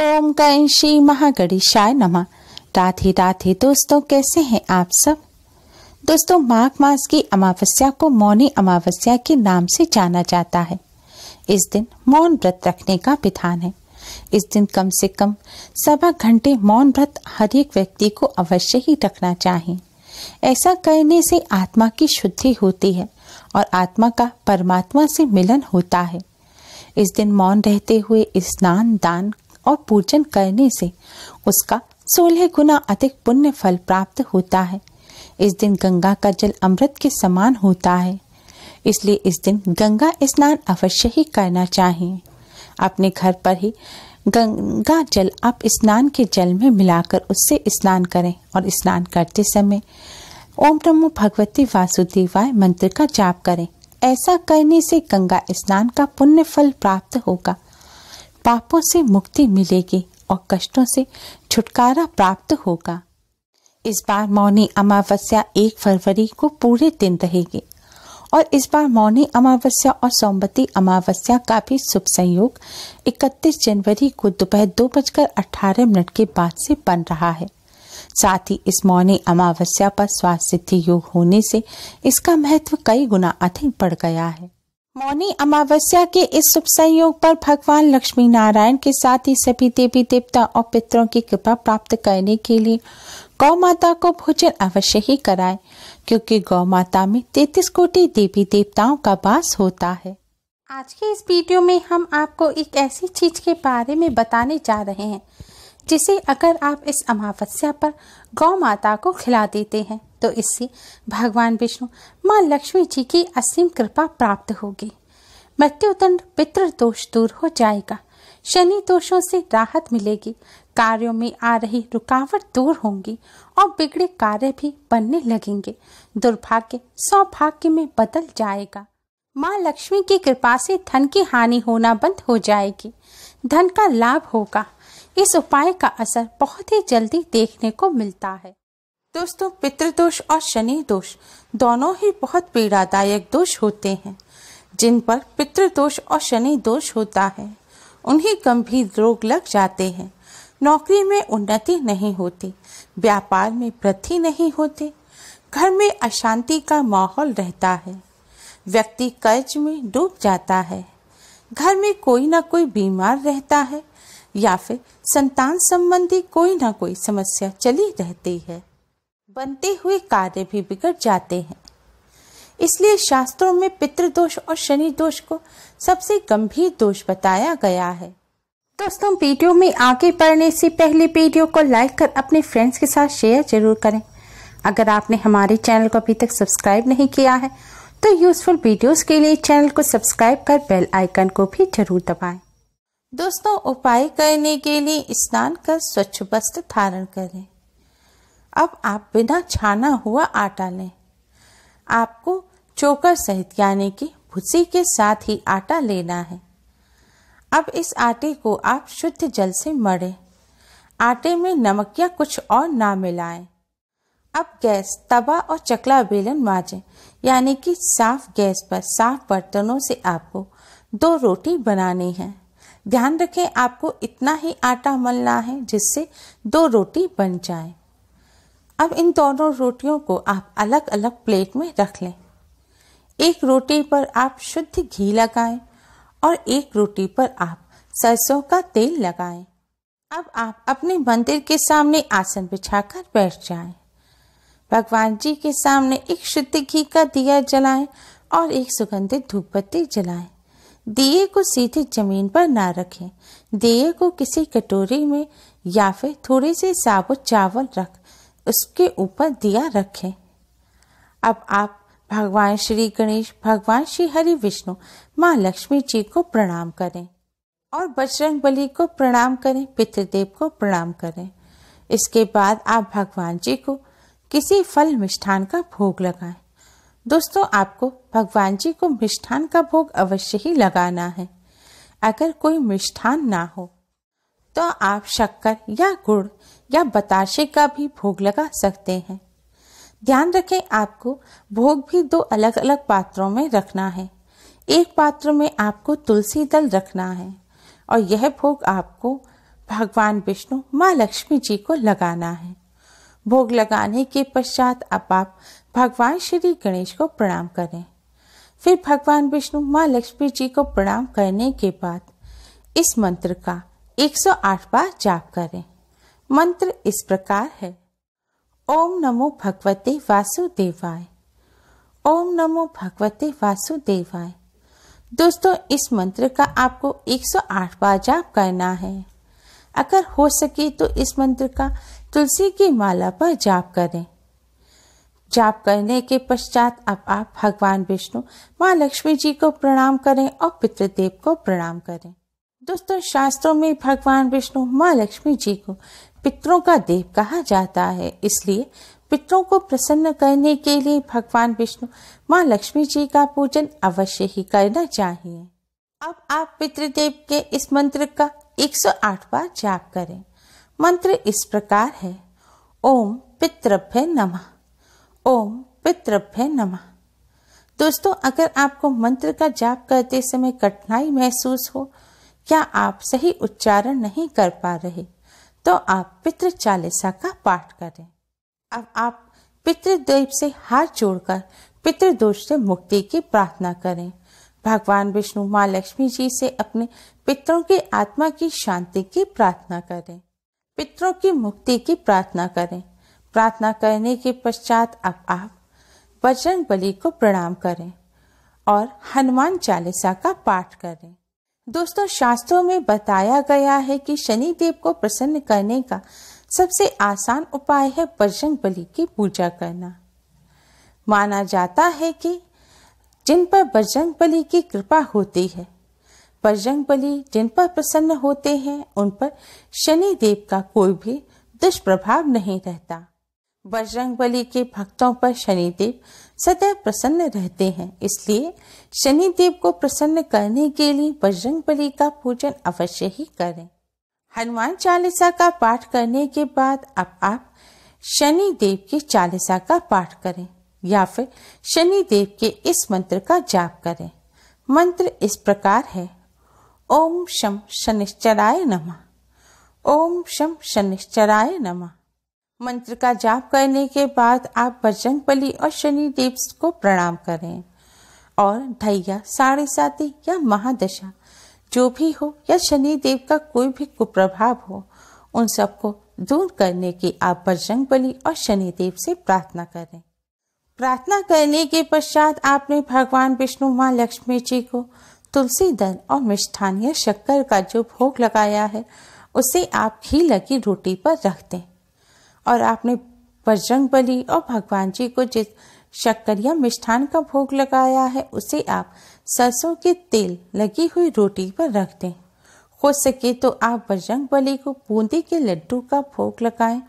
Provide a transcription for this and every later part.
ओम गण श्री महागणेशाय नमः राधे राधे दोस्तों कैसे हैं आप सब दोस्तों माघ मास की अमावस्या को मौनी अमावस्या के नाम से जाना जाता है इस दिन मौन व्रत रखने का विधान है इस दिन कम से कम सवा घंटे मौन व्रत हर एक व्यक्ति को अवश्य ही रखना चाहिए ऐसा करने से आत्मा की शुद्धि होती है और आत्मा का परमात्मा से मिलन होता है इस दिन मौन रहते हुए स्नान दान और पूजन करने से उसका सोलह गुना अधिक पुण्य फल प्राप्त होता है इस दिन गंगा का जल अमृत के समान होता है इसलिए इस दिन गंगा स्नान अवश्य ही करना चाहिए अपने घर पर ही गंगा जल आप स्नान के जल में मिलाकर उससे स्नान करें और स्नान करते समय ओम नमो भगवती वासुदेवाय मंत्र का जाप करें ऐसा करने से गंगा स्नान का पुण्य फल प्राप्त होगा पापों से मुक्ति मिलेगी और कष्टों से छुटकारा प्राप्त होगा इस बार मौनी अमावस्या एक फरवरी को पूरे दिन रहेगी और इस बार मौनी अमावस्या और सोमवती अमावस्या का भी शुभ संयोग 31 जनवरी को दोपहर दो बजकर अठारह मिनट के बाद से बन रहा है साथ ही इस मौनी अमावस्या पर स्वास्थ्य सिद्धि योग होने से इसका महत्व कई गुना अधिक बढ़ गया है मौनी अमावस्या के इस शुभ संयोग पर भगवान लक्ष्मी नारायण के साथ ही सभी देवी देवता और पितरों की कृपा प्राप्त करने के लिए गौ माता को भोजन अवश्य ही कराए क्योंकि गौ माता में तैतीस कोटि देवी देवताओं का वास होता है आज के इस वीडियो में हम आपको एक ऐसी चीज के बारे में बताने जा रहे हैं जिसे अगर आप इस अमावस्या पर गौ माता को खिला देते हैं तो इससे भगवान विष्णु माँ लक्ष्मी जी की असीम कृपा प्राप्त होगी मृत्युदंड पितृ दोष दूर हो जाएगा शनि दोषों से राहत मिलेगी कार्यों में आ रही रुकावट दूर होंगी और बिगड़े कार्य भी बनने लगेंगे दुर्भाग्य सौभाग्य में बदल जाएगा माँ लक्ष्मी की कृपा से धन की हानि होना बंद हो जाएगी धन का लाभ होगा इस उपाय का असर बहुत ही जल्दी देखने को मिलता है दोस्तों पितृदोष और शनि दोष दोनों ही बहुत पीड़ादायक दोष होते हैं जिन पर पितृदोष और शनि दोष होता है उन्हें गंभीर रोग लग जाते हैं नौकरी में उन्नति नहीं होती व्यापार में वृद्धि नहीं होती घर में अशांति का माहौल रहता है व्यक्ति कर्ज में डूब जाता है घर में कोई ना कोई बीमार रहता है या फिर संतान संबंधी कोई ना कोई समस्या चली रहती है बनते हुए कार्य भी बिगड़ जाते हैं इसलिए शास्त्रों में पितृदोष और शनि दोष को सबसे गंभीर दोष बताया गया है दोस्तों वीडियो में आगे बढ़ने से पहले वीडियो को लाइक कर अपने फ्रेंड्स के साथ शेयर जरूर करें अगर आपने हमारे चैनल को अभी तक सब्सक्राइब नहीं किया है तो यूजफुल वीडियोस के लिए चैनल को सब्सक्राइब कर बेल आइकन को भी जरूर दबाएं। दोस्तों उपाय करने के लिए स्नान कर स्वच्छ वस्त्र धारण करें अब आप बिना छाना हुआ आटा लें आपको चोकर सहित यानी कि भुसी के साथ ही आटा लेना है अब इस आटे को आप शुद्ध जल से मड़े आटे में नमक या कुछ और ना मिलाएं। अब गैस तवा और चकला बेलन माजें यानी कि साफ गैस पर साफ बर्तनों से आपको दो रोटी बनानी है ध्यान रखें आपको इतना ही आटा मलना है जिससे दो रोटी बन जाए अब इन दोनों रोटियों को आप अलग अलग प्लेट में रख लें एक रोटी पर आप शुद्ध घी लगाएं और एक रोटी पर आप सरसों का तेल लगाएं। अब आप अपने मंदिर के सामने आसन बिछाकर बैठ जाएं। भगवान जी के सामने एक शुद्ध घी का दिया जलाएं और एक सुगंधित धूप पत्ती जलाए दिए को सीधे जमीन पर ना रखें दिए को किसी कटोरी में या फिर थोड़े से साबुत चावल रख उसके ऊपर दिया रखें अब आप भगवान श्री गणेश भगवान श्री हरि विष्णु माँ लक्ष्मी जी को प्रणाम करें और बजरंग बली को प्रणाम करें पितृदेव को प्रणाम करें इसके बाद आप भगवान जी को किसी फल मिष्ठान का भोग लगाएं दोस्तों आपको भगवान जी को मिष्ठान का भोग अवश्य ही लगाना है अगर कोई मिष्ठान ना हो तो आप शक्कर या गुड़ या बताशे का भी भोग लगा सकते हैं ध्यान रखें आपको भोग भी दो अलग अलग पात्रों में रखना है एक पात्र में आपको तुलसी दल रखना है और यह भोग आपको भगवान विष्णु माँ लक्ष्मी जी को लगाना है भोग लगाने के पश्चात अब आप भगवान श्री गणेश को प्रणाम करें फिर भगवान विष्णु माँ लक्ष्मी जी को प्रणाम करने के बाद इस मंत्र का 108 बार जाप करें मंत्र इस प्रकार है ओम नमो भगवते वासुदेवाय ओम नमो भगवते वासुदेवाय दोस्तों इस मंत्र का आपको 108 बार जाप करना है अगर हो सके तो इस मंत्र का तुलसी की माला पर जाप करें जाप करने के पश्चात अब आप भगवान विष्णु माँ लक्ष्मी जी को प्रणाम करें और पितृदेव को प्रणाम करें दोस्तों शास्त्रों में भगवान विष्णु माँ लक्ष्मी जी को पितरों का देव कहा जाता है इसलिए पितरों को प्रसन्न करने के लिए भगवान विष्णु माँ लक्ष्मी जी का पूजन अवश्य ही करना चाहिए अब आप पितृदेव के इस मंत्र का 108 बार जाप करें मंत्र इस प्रकार है ओम पितृभ्य नमः ओम पितृभ्य नमः दोस्तों अगर आपको मंत्र का जाप करते समय कठिनाई महसूस हो या आप सही उच्चारण नहीं कर पा रहे तो आप पितृ चालीसा का पाठ करें अब आप पितृदेव से हाथ जोड़कर पितृदोष से मुक्ति की प्रार्थना करें भगवान विष्णु माँ लक्ष्मी जी से अपने पितरों की आत्मा की शांति की प्रार्थना करें पितरों की मुक्ति की प्रार्थना करें प्रार्थना करने के पश्चात अब आप बजरंग बली को प्रणाम करें और हनुमान चालीसा का पाठ करें दोस्तों शास्त्रों में बताया गया है कि शनि देव को प्रसन्न करने का सबसे आसान उपाय है बजरंग बली की पूजा करना माना जाता है कि जिन पर बजरंग बली की कृपा होती है बजरंग बली जिन पर प्रसन्न होते हैं उन पर शनि देव का कोई भी दुष्प्रभाव नहीं रहता बजरंग बली के भक्तों पर शनिदेव सदैव प्रसन्न रहते हैं इसलिए शनि देव को प्रसन्न करने के लिए बजरंग बली का पूजन अवश्य ही करें हनुमान चालीसा का पाठ करने के बाद अब आप शनि देव के चालीसा का पाठ करें या फिर शनि देव के इस मंत्र का जाप करें मंत्र इस प्रकार है ओम शम शनिश्चराय नमः ओम शम शनिश्चराय नमः मंत्र का जाप करने के बाद आप बजरंग बली और शनि देव को प्रणाम करें और ढैया साढ़े साती या महादशा जो भी हो या शनि देव का कोई भी कुप्रभाव हो उन सबको दूर करने की आप बजरंग बली और शनि देव से प्रार्थना करें प्रार्थना करने के पश्चात आपने भगवान विष्णु माँ लक्ष्मी जी को तुलसी दल और या शक्कर का जो भोग लगाया है उसे आप घी लगी रोटी पर रख दें और आपने बजरंग बली और भगवान जी को जिस शक्कर या मिष्ठान का भोग लगाया है उसे आप सरसों के तेल लगी हुई रोटी पर रख दें हो सके तो आप बजरंग बली को बूंदी के लड्डू का भोग लगाएं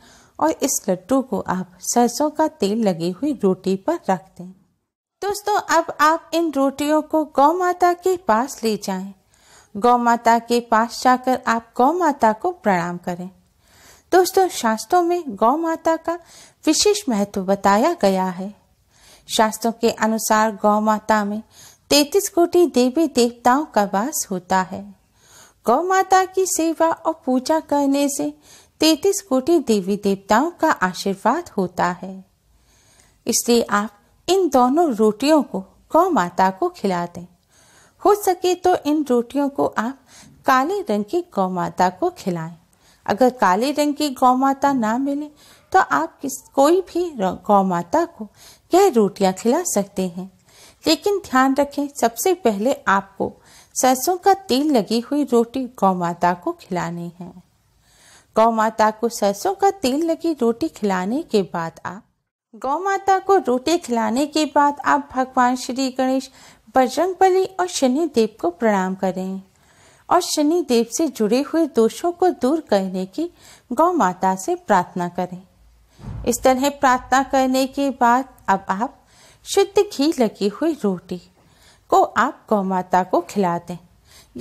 और इस लड्डू को आप सरसों का तेल लगी हुई रोटी पर रख दें दोस्तों अब आप इन रोटियों को गौ माता के पास ले जाएं। गौ माता के पास जाकर आप गौ माता को प्रणाम करें दोस्तों शास्त्रों में गौ माता का विशेष महत्व बताया गया है शास्त्रों के अनुसार गौ माता में तैतीस कोटि देवी देवताओं का वास होता है गौ माता की सेवा और पूजा करने से तैतीस कोटि देवी देवताओं का आशीर्वाद होता है इसलिए आप इन दोनों रोटियों को गौ माता को खिला दें हो सके तो इन रोटियों को आप काले रंग की गौ माता को खिलाएं अगर काले रंग की गौ माता ना मिले तो आप किस कोई भी गौ माता को यह रोटियां खिला सकते हैं लेकिन ध्यान रखें सबसे पहले आपको सरसों का तेल लगी हुई रोटी गौ माता को खिलानी है गौ माता को सरसों का तेल लगी रोटी खिलाने के बाद आप गौ माता को रोटी खिलाने के बाद आप भगवान श्री गणेश बजरंग बली और शनि देव को प्रणाम करें और शनि देव से जुड़े हुए दोषों को दूर करने की गौ माता से प्रार्थना करें इस तरह प्रार्थना करने के बाद अब आप शुद्ध घी लगी हुई रोटी को आप गौ माता को खिला दें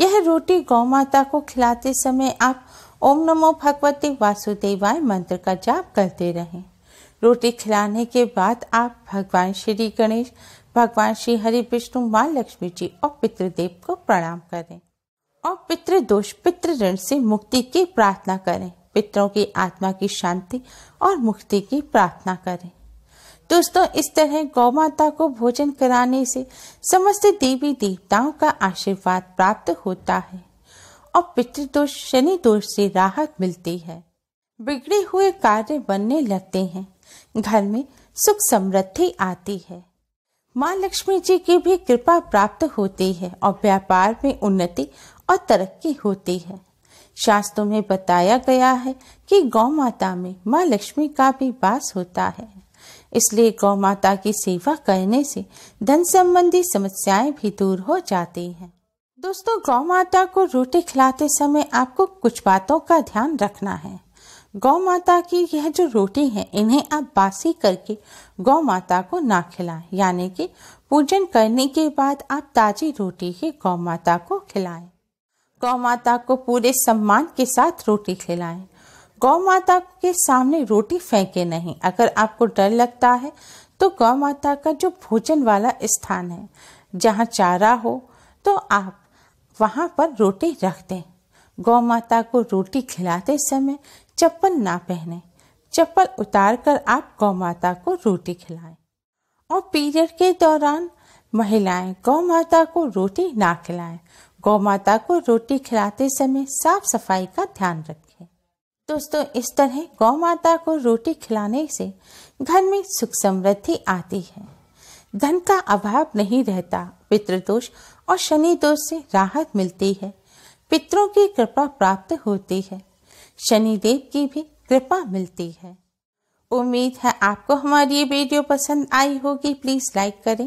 यह रोटी गौ माता को खिलाते समय आप ओम नमो भगवते वासुदेवाय मंत्र का जाप करते रहें रोटी खिलाने के बाद आप भगवान श्री गणेश भगवान श्री हरि विष्णु माँ लक्ष्मी जी और पितृदेव को प्रणाम करें और पितृदोष पितृ ऋण से मुक्ति की प्रार्थना करें पितरों की आत्मा की शांति और मुक्ति की प्रार्थना करें दोस्तों इस तरह गौ माता को भोजन कराने से समस्त देवी देवताओं का आशीर्वाद प्राप्त होता है और पितृदोष शनि दोष से राहत मिलती है बिगड़े हुए कार्य बनने लगते हैं घर में सुख समृद्धि आती है माँ लक्ष्मी जी की भी कृपा प्राप्त होती है और व्यापार में उन्नति और तरक्की होती है शास्त्रों में बताया गया है कि गौ माता में माँ लक्ष्मी का भी वास होता है इसलिए गौ माता की सेवा करने से धन संबंधी समस्याएं भी दूर हो जाती हैं दोस्तों गौ माता को रोटी खिलाते समय आपको कुछ बातों का ध्यान रखना है गौ माता की यह जो रोटी है इन्हें आप बासी करके गौ माता को ना खिलाएं यानी कि पूजन करने के बाद आप ताजी रोटी ही गौ माता को खिलाएं गौ माता को पूरे सम्मान के साथ रोटी खिलाएं गौ माता के सामने रोटी फेंके नहीं अगर आपको डर लगता है तो गौ माता का जो भोजन वाला स्थान है जहाँ चारा हो तो आप वहाँ पर रोटी रख दें गौ माता को रोटी खिलाते समय चप्पल ना पहने चप्पल उतार कर आप गौ माता को रोटी खिलाएं और पीरियड के दौरान महिलाएं गौ माता को रोटी ना खिलाएं गौ माता को रोटी खिलाते समय साफ सफाई का ध्यान रखें दोस्तों इस तरह गौ माता को रोटी खिलाने से घर में सुख समृद्धि आती है धन का अभाव नहीं रहता पितृदोष और शनि दोष से राहत मिलती है पितरों की कृपा प्राप्त होती है शनिदेव की भी कृपा मिलती है उम्मीद है आपको हमारी ये वीडियो पसंद आई होगी प्लीज़ लाइक करें